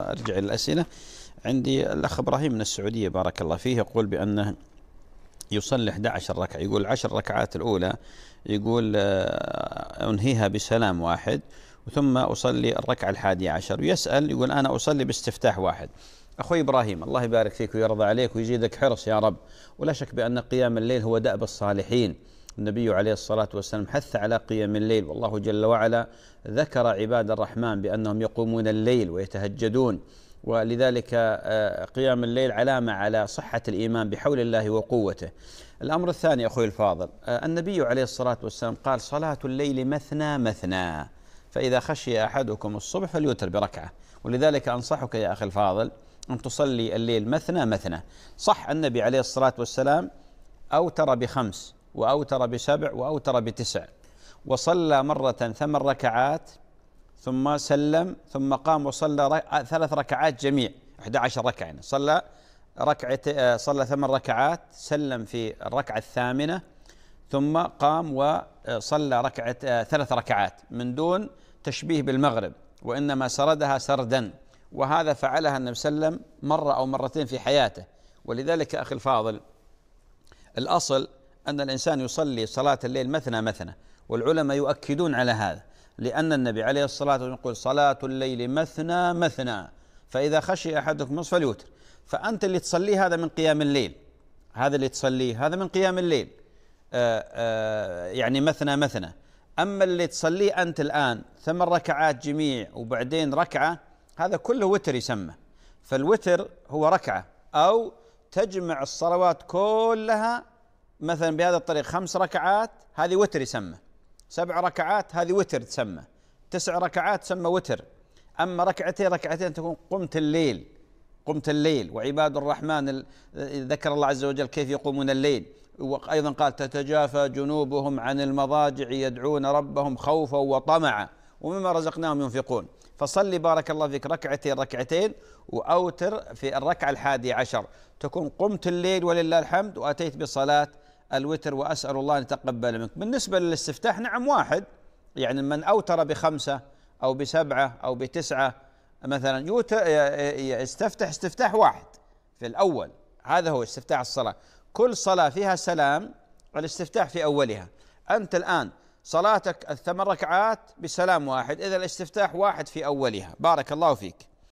ارجع للاسئله عندي الاخ ابراهيم من السعوديه بارك الله فيه يقول بانه يصلي 11 ركعه يقول العشر ركعات الاولى يقول آه، انهيها بسلام واحد ثم اصلي الركعه الحادية عشر ويسال يقول انا اصلي باستفتاح واحد اخوي ابراهيم الله يبارك فيك ويرضى عليك ويزيدك حرص يا رب ولا شك بان قيام الليل هو دأب الصالحين النبي عليه الصلاة والسلام حث على قيام الليل والله جل وعلا ذكر عباد الرحمن بأنهم يقومون الليل ويتهجدون ولذلك آه، قيام الليل علامة على صحة الإيمان بحول الله وقوته الأمر الثاني أخوي الفاضل آه، النبي عليه الصلاة والسلام قال صلاة الليل مثنى مثنى فإذا خشي أحدكم الصبح فليوتر بركعة ولذلك أنصحك يا أخي الفاضل أن تصلي الليل مثنى مثنى صح النبي عليه الصلاة والسلام أوتر بخمس وأوتر بسبع وأوتر بتسع وصلى مرة ثمان ركعات ثم سلم ثم قام وصلى ثلاث ركعات جميع 11 ركعة يعني صلى ركعة آه، صلى ثمان ركعات سلم في الركعة الثامنة ثم قام وصلى آه، ركعة آه، ثلاث ركعات من دون تشبيه بالمغرب وإنما سردها سردا وهذا فعلها النبي صلى الله عليه وسلم مرة أو مرتين في حياته ولذلك أخي الفاضل الأصل أن الإنسان يصلي صلاة الليل مثنى مثنى والعلماء يؤكدون على هذا لأن النبي عليه الصلاة والسلام يقول صلاة الليل مثنى مثنى فإذا خشي أحدكم نصف فليوتر فأنت اللي تصليه هذا من قيام الليل هذا اللي تصليه هذا من قيام الليل آآ آه، آآ آه، يعني مثنى مثنى أما اللي تصليه أنت الآن ثمان ركعات جميع وبعدين ركعة هذا كله وتر يسمى فالوتر هو ركعة أو تجمع الصلوات كلها مثلا بهذا الطريق خمس ركعات هذه وتر يسمى سبع ركعات هذه وتر تسمى تسع ركعات تسمى وتر أما ركعتين ركعتين تكون قمت الليل قمت الليل وعباد الرحمن ذكر الله عز وجل كيف يقومون الليل وأيضا قال تتجافى جنوبهم عن المضاجع يدعون ربهم خوفا وطمعا ومما رزقناهم ينفقون فصلي بارك الله فيك ركعتين ركعتين وأوتر في الركعة الحادية عشر تكون قمت الليل ولله الحمد وأتيت بصلاه الوتر وأسأل الله أن يتقبل منك بالنسبة للاستفتاح نعم واحد يعني من أوتر بخمسة أو بسبعة أو بتسعة مثلا يستفتح استفتاح واحد في الأول هذا هو استفتاح الصلاة كل صلاة فيها سلام الاستفتاح في أولها أنت الآن صلاتك الثمان ركعات بسلام واحد إذا الاستفتاح واحد في أولها بارك الله فيك